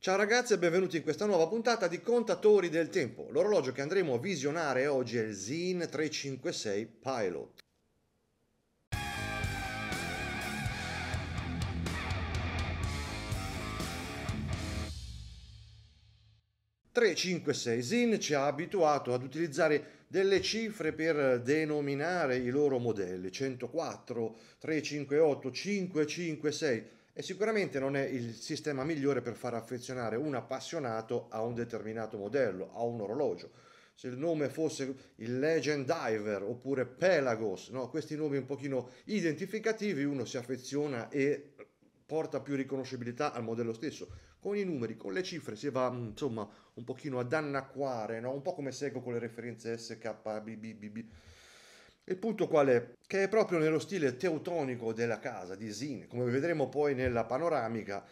Ciao ragazzi e benvenuti in questa nuova puntata di Contatori del Tempo. L'orologio che andremo a visionare oggi è il Zin 356 Pilot. «356 Zin» ci ha abituato ad utilizzare delle cifre per denominare i loro modelli 104, 358, 556 e sicuramente non è il sistema migliore per far affezionare un appassionato a un determinato modello, a un orologio. Se il nome fosse il Legend Diver oppure Pelagos, no? questi nomi un pochino identificativi, uno si affeziona e porta più riconoscibilità al modello stesso. Con i numeri, con le cifre si va mm, insomma un pochino ad annacquare, no? un po' come seguo con le referenze SKBBBB il punto qual è? Che è proprio nello stile teutonico della casa di Zin, come vedremo poi nella panoramica,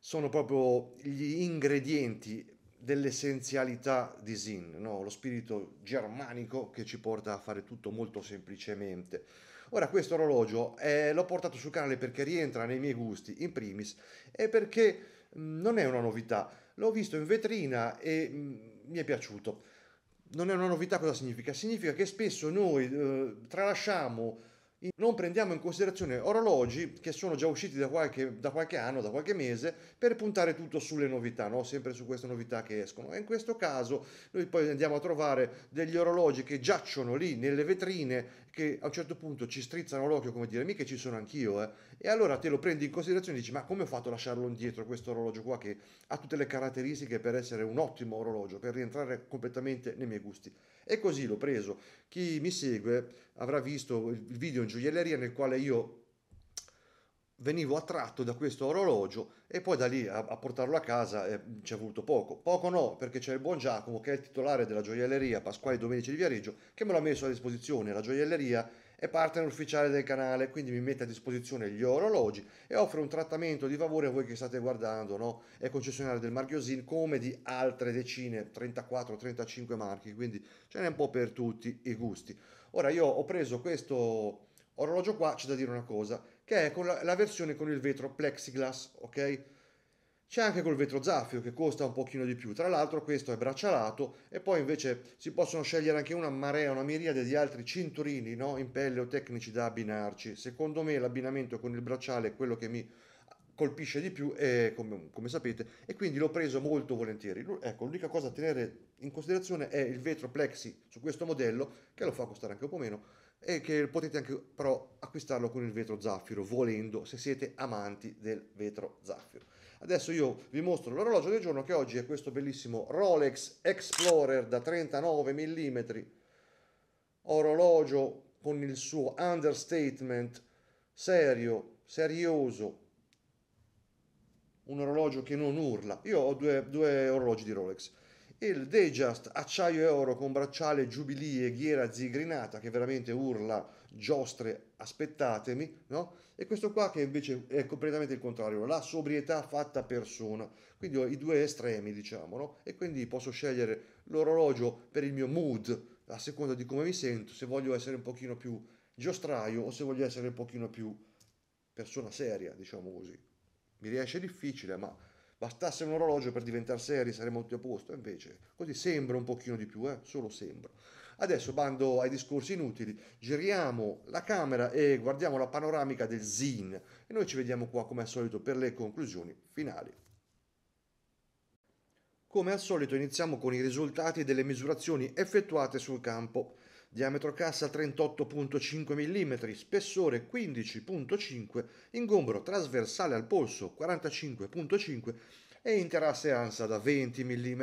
sono proprio gli ingredienti dell'essenzialità di Zin, no? lo spirito germanico che ci porta a fare tutto molto semplicemente. Ora questo orologio eh, l'ho portato sul canale perché rientra nei miei gusti in primis e perché mh, mm, non è una novità, l'ho visto in vetrina e mh, mm, mi è piaciuto non è una novità cosa significa? Significa che spesso noi eh, tralasciamo, non prendiamo in considerazione orologi che sono già usciti da qualche, da qualche anno, da qualche mese, per puntare tutto sulle novità, no? sempre su queste novità che escono. E in questo caso noi poi andiamo a trovare degli orologi che giacciono lì nelle vetrine, che a un certo punto ci strizzano l'occhio, come dire, mica ci sono anch'io, eh? E allora te lo prendi in considerazione e dici ma come ho fatto a lasciarlo indietro questo orologio qua che ha tutte le caratteristiche per essere un ottimo orologio, per rientrare completamente nei miei gusti. E così l'ho preso. Chi mi segue avrà visto il video in gioielleria nel quale io venivo attratto da questo orologio e poi da lì a, a portarlo a casa eh, ci è voluto poco. Poco no, perché c'è il buon Giacomo che è il titolare della gioielleria Pasquale Domenici di Viareggio che me l'ha messo a disposizione. La gioielleria è partner ufficiale del canale, quindi mi mette a disposizione gli orologi e offre un trattamento di favore a voi che state guardando, no? È concessionario del marchio Zin come di altre decine, 34-35 marchi, quindi ce n'è un po' per tutti i gusti. Ora io ho preso questo orologio qua, c'è da dire una cosa, che è la, la versione con il vetro plexiglass, ok? C'è anche col vetro zaffiro che costa un pochino di più, tra l'altro questo è braccialato e poi invece si possono scegliere anche una marea, una miriade di altri cinturini no? in pelle o tecnici da abbinarci. Secondo me l'abbinamento con il bracciale è quello che mi colpisce di più, eh, come, come, sapete, e quindi l'ho preso molto volentieri. Ecco, l'unica cosa da tenere in considerazione è il vetro plexi su questo modello, che lo fa costare anche un po' meno, e che potete anche però acquistarlo con il vetro zaffiro, volendo, se siete amanti del vetro zaffiro. Adesso io vi mostro l'orologio del giorno che oggi è questo bellissimo Rolex Explorer da 39 mm, orologio con il suo understatement serio, serioso, un orologio che non urla. Io ho due, due orologi di Rolex. Il Dejust acciaio e oro con bracciale giubilee ghiera zigrinata che veramente urla giostre, aspettatemi, no? E questo qua che invece è completamente il contrario, la sobrietà fatta persona. Quindi ho i due estremi, diciamo, no? E quindi posso scegliere l'orologio per il mio mood, a seconda di come mi sento, se voglio essere un pochino più giostraio o se voglio essere un pochino più persona seria, diciamo così. Mi riesce difficile, ma bastasse un orologio per diventare seri saremmo tutti a posto, invece così sembra un pochino di più, eh? solo sembra. Adesso bando ai discorsi inutili, giriamo la camera e guardiamo la panoramica del Zin e noi ci vediamo qua come al solito per le conclusioni finali. Come al solito iniziamo con i risultati delle misurazioni effettuate sul campo. Diametro cassa 38.5 mm, spessore 15.5, ingombro trasversale al polso 45.5 e interasse ansa da 20 mm.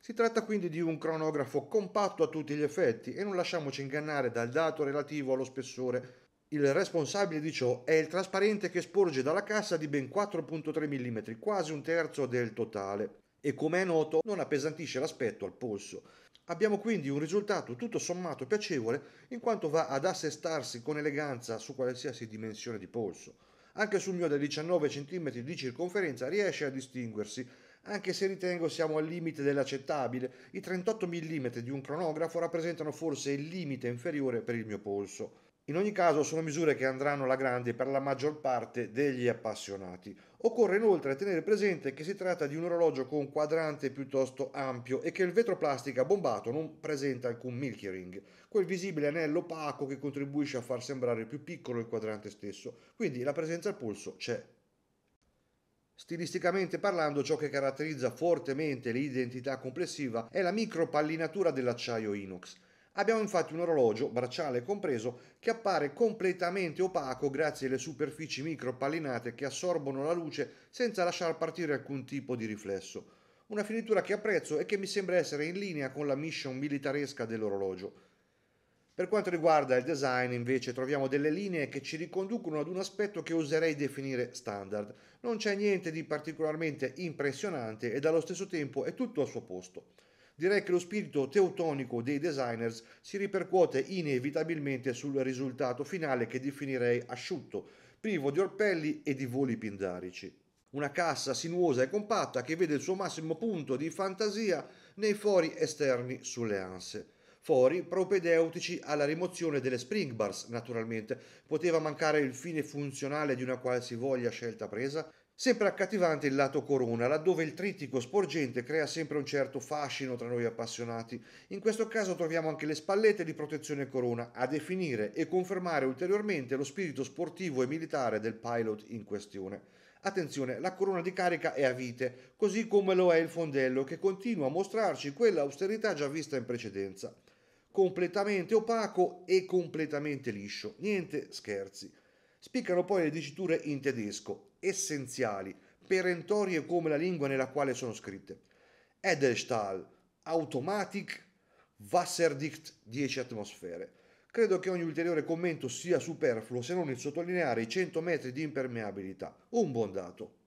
Si tratta quindi di un cronografo compatto a tutti gli effetti e non lasciamoci ingannare dal dato relativo allo spessore. Il responsabile di ciò è il trasparente che sporge dalla cassa di ben 4.3 mm, quasi un terzo del totale, e come è noto non appesantisce l'aspetto al polso. Abbiamo quindi un risultato tutto sommato piacevole in quanto va ad assestarsi con eleganza su qualsiasi dimensione di polso. Anche sul mio da 19 cm di circonferenza riesce a distinguersi anche se ritengo siamo al limite dell'accettabile, i 38 mm di un cronografo rappresentano forse il limite inferiore per il mio polso. In ogni caso sono misure che andranno alla grande per la maggior parte degli appassionati. Occorre inoltre tenere presente che si tratta di un orologio con quadrante piuttosto ampio e che il vetro plastica bombato non presenta alcun milky ring, quel visibile anello opaco che contribuisce a far sembrare più piccolo il quadrante stesso, quindi la presenza al polso c'è. Stilisticamente parlando, ciò che caratterizza fortemente l'identità complessiva è la micropallinatura dell'acciaio inox. Abbiamo infatti un orologio, bracciale compreso, che appare completamente opaco grazie alle superfici micropallinate che assorbono la luce senza lasciar partire alcun tipo di riflesso. Una finitura che apprezzo e che mi sembra essere in linea con la mission militaresca dell'orologio. Per quanto riguarda il design invece troviamo delle linee che ci riconducono ad un aspetto che oserei definire standard. Non c'è niente di particolarmente impressionante e allo stesso tempo è tutto al suo posto. Direi che lo spirito teutonico dei designers si ripercuote inevitabilmente sul risultato finale che definirei asciutto, privo di orpelli e di voli pindarici. Una cassa sinuosa e compatta che vede il suo massimo punto di fantasia nei fori esterni sulle anse fori propedeutici alla rimozione delle spring bars, naturalmente. Poteva mancare il fine funzionale di una qualsivoglia scelta presa? Sempre accattivante il lato corona, laddove il trittico sporgente crea sempre un certo fascino tra noi appassionati. In questo caso troviamo anche le spallette di protezione corona a definire e confermare ulteriormente lo spirito sportivo e militare del pilot in questione. Attenzione, la corona di carica è a vite, così come lo è il fondello che continua a mostrarci quella austerità già vista in precedenza completamente opaco e completamente liscio. Niente scherzi. Spiccano poi le diciture in tedesco, essenziali, perentorie come la lingua nella quale sono scritte. Edelstahl, Automatic, Wasserdicht 10 atmosfere. Credo che ogni ulteriore commento sia superfluo se non il sottolineare i 100 metri di impermeabilità. Un buon dato.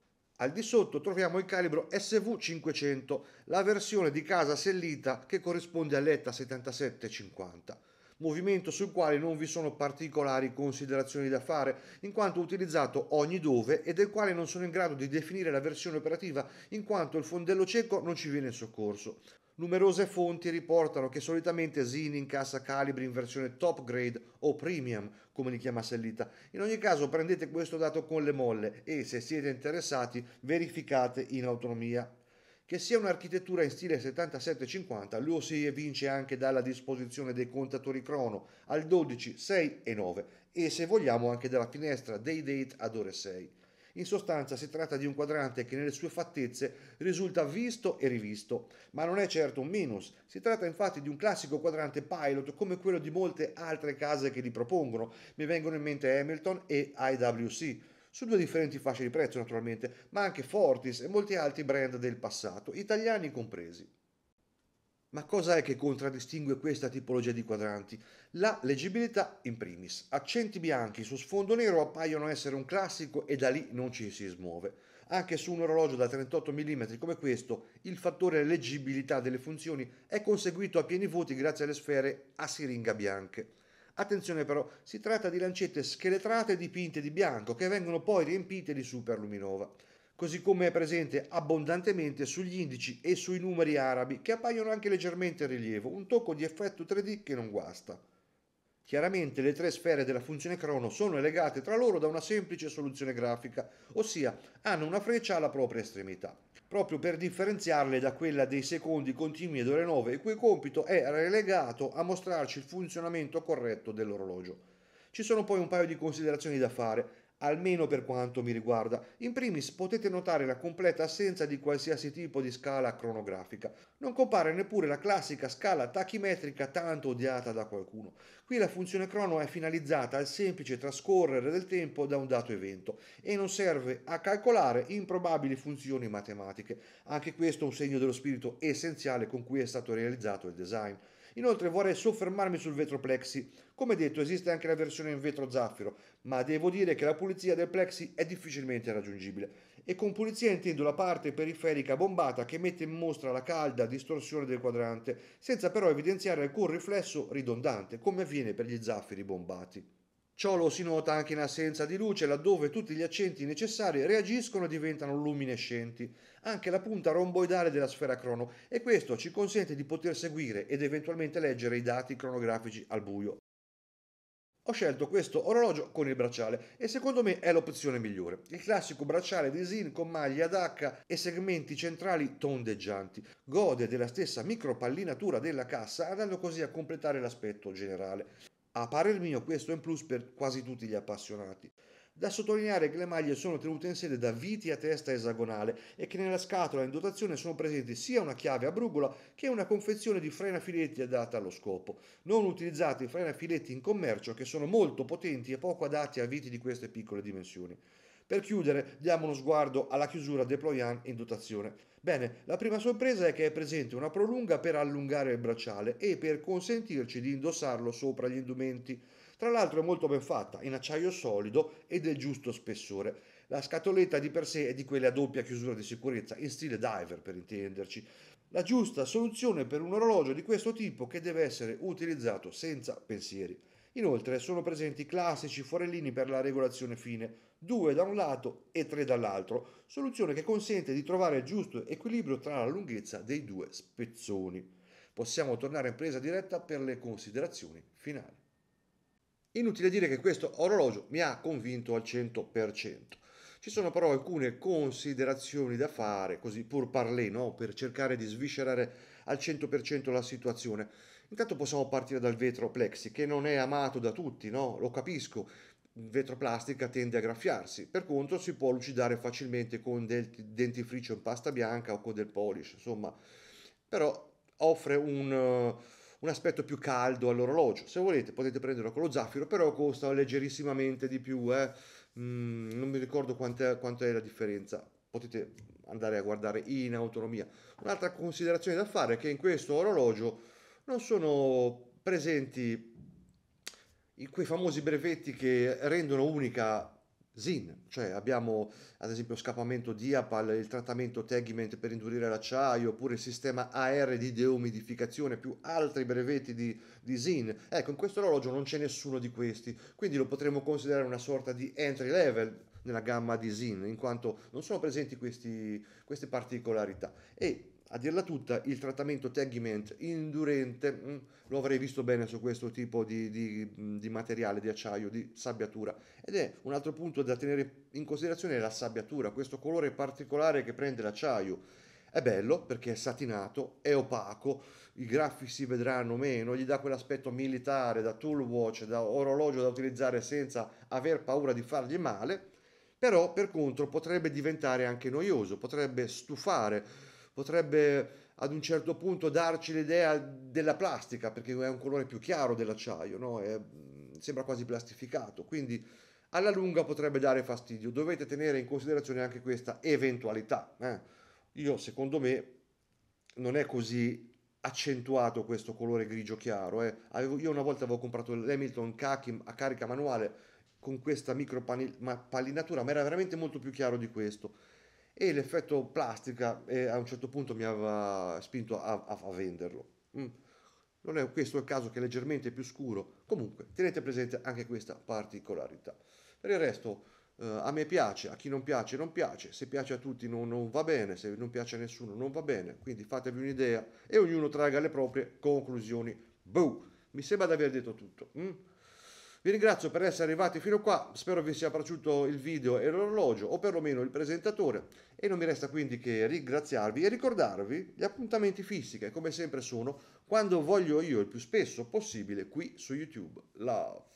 Al di sotto troviamo il calibro SV500, la versione di casa sellita che corrisponde all'ETA 7750 movimento sul quale non vi sono particolari considerazioni da fare, in quanto utilizzato ogni dove e del quale non sono in grado di definire la versione operativa, in quanto il fondello cieco non ci viene in soccorso. Numerose fonti riportano che solitamente Zin incassa calibri in versione top grade o premium, come li chiama Sellita. In ogni caso prendete questo dato con le molle e se siete interessati verificate in autonomia. Che sia un'architettura in stile 77-50, lo si evince anche dalla disposizione dei contatori crono al 12, 6 e 9 e se vogliamo anche dalla finestra dei date ad ore 6. In sostanza si tratta di un quadrante che nelle sue fattezze risulta visto e rivisto, ma non è certo un minus. Si tratta infatti di un classico quadrante pilot come quello di molte altre case che li propongono. Mi vengono in mente Hamilton e IWC su due differenti fasce di prezzo naturalmente, ma anche Fortis e molti altri brand del passato, italiani compresi. Ma cosa è che contraddistingue questa tipologia di quadranti? La leggibilità in primis. Accenti bianchi su sfondo nero appaiono essere un classico e da lì non ci si smuove. Anche su un orologio da 38 mm come questo, il fattore leggibilità delle funzioni è conseguito a pieni voti grazie alle sfere a siringa bianche. Attenzione però, si tratta di lancette scheletrate dipinte di bianco che vengono poi riempite di superluminova, così come è presente abbondantemente sugli indici e sui numeri arabi che appaiono anche leggermente in rilievo, un tocco di effetto 3D che non guasta. Chiaramente le tre sfere della funzione crono sono legate tra loro da una semplice soluzione grafica, ossia hanno una freccia alla propria estremità, proprio per differenziarle da quella dei secondi continui ed ore 9, il cui compito è relegato a mostrarci il funzionamento corretto dell'orologio. Ci sono poi un paio di considerazioni da fare almeno per quanto mi riguarda. In primis potete notare la completa assenza di qualsiasi tipo di scala cronografica. Non compare neppure la classica scala tachimetrica tanto odiata da qualcuno. Qui la funzione crono è finalizzata al semplice trascorrere del tempo da un dato evento e non serve a calcolare improbabili funzioni matematiche. Anche questo è un segno dello spirito essenziale con cui è stato realizzato il design. Inoltre vorrei soffermarmi sul vetro plexi. Come detto esiste anche la versione in vetro zaffiro, ma devo dire che la pulizia del plexi è difficilmente raggiungibile. E con pulizia intendo la parte periferica bombata che mette in mostra la calda distorsione del quadrante, senza però evidenziare alcun riflesso ridondante, come avviene per gli zaffiri bombati. Ciò lo si nota anche in assenza di luce, laddove tutti gli accenti necessari reagiscono e diventano luminescenti, anche la punta romboidale della sfera crono, e questo ci consente di poter seguire ed eventualmente leggere i dati cronografici al buio. Ho scelto questo orologio con il bracciale e secondo me è l'opzione migliore. Il classico bracciale di Zin con maglia ad H e segmenti centrali tondeggianti. Gode della stessa micropallinatura della cassa andando così a completare l'aspetto generale. A parer mio questo è un plus per quasi tutti gli appassionati. Da sottolineare che le maglie sono tenute in sede da viti a testa esagonale e che nella scatola in dotazione sono presenti sia una chiave a brugola che una confezione di frenafiletti adatta allo scopo. Non utilizzate i frenafiletti in commercio che sono molto potenti e poco adatti a viti di queste piccole dimensioni. Per chiudere, diamo uno sguardo alla chiusura De in dotazione. Bene, la prima sorpresa è che è presente una prolunga per allungare il bracciale e per consentirci di indossarlo sopra gli indumenti. Tra l'altro è molto ben fatta, in acciaio solido e del giusto spessore. La scatoletta di per sé è di quelle a doppia chiusura di sicurezza, in stile diver per intenderci. La giusta soluzione per un orologio di questo tipo che deve essere utilizzato senza pensieri. Inoltre sono presenti classici forellini per la regolazione fine, due da un lato e tre dall'altro, soluzione che consente di trovare il giusto equilibrio tra la lunghezza dei due spezzoni. Possiamo tornare in presa diretta per le considerazioni finali. Inutile dire che questo orologio mi ha convinto al 100%. Ci sono però alcune considerazioni da fare, così pur parlé, no? per cercare di sviscerare al 100% la situazione. Intanto possiamo partire dal vetro plexi, che non è amato da tutti, no? lo capisco, vetroplastica tende a graffiarsi, per contro si può lucidare facilmente con del dentifricio in pasta bianca o con del polish, insomma, però offre un, un aspetto più caldo all'orologio. Se volete potete prenderlo con lo zaffiro, però costa leggerissimamente di più, eh? mm, non mi ricordo quant'è, è la differenza, potete andare a guardare in autonomia. Un'altra considerazione da fare è che in questo orologio non sono presenti quei famosi brevetti che rendono unica Zin, cioè abbiamo ad esempio scappamento diapal, il trattamento Tegiment per indurire l'acciaio, oppure il sistema AR di deumidificazione, più altri brevetti di, di Zin. Ecco, in questo orologio non c'è nessuno di questi, quindi lo potremmo considerare una sorta di entry level nella gamma di Zin, in quanto non sono presenti questi, queste particolarità. E a dirla tutta, il trattamento taggiment indurente mm, lo avrei visto bene su questo tipo di, di, mm, di, materiale, di acciaio, di sabbiatura. Ed è un altro punto da tenere in considerazione la sabbiatura, questo colore particolare che prende l'acciaio. È bello perché è satinato, è opaco, i graffi si vedranno meno, gli dà quell'aspetto militare da tool watch, da orologio da utilizzare senza aver paura di fargli male, però per contro potrebbe diventare anche noioso, potrebbe stufare potrebbe ad un certo punto darci l'idea della plastica, perché è un colore più chiaro dell'acciaio, no? è, mm, sembra quasi plastificato, quindi alla lunga potrebbe dare fastidio. Dovete tenere in considerazione anche questa eventualità. Eh? Io, secondo me, non è così accentuato questo colore grigio chiaro. Eh? Avevo, io una volta avevo comprato l'Hamilton Kakim a carica manuale con questa micro pallinatura, ma era veramente molto più chiaro di questo e l'effetto plastica eh, a un certo punto mi aveva spinto a, a, a venderlo. Mm. Non è questo il caso che è leggermente più scuro, comunque tenete presente anche questa particolarità. Per il resto eh, a me piace, a chi non piace non piace, se piace a tutti non, non va bene, se non piace a nessuno non va bene, quindi fatevi un'idea e ognuno traga le proprie conclusioni. Boh, mi sembra di aver detto tutto. Mm. Vi ringrazio per essere arrivati fino qua, spero vi sia piaciuto il video e l'orologio o perlomeno il presentatore e non mi resta quindi che ringraziarvi e ricordarvi gli appuntamenti fissi che come sempre sono quando voglio io il più spesso possibile qui su YouTube. Love!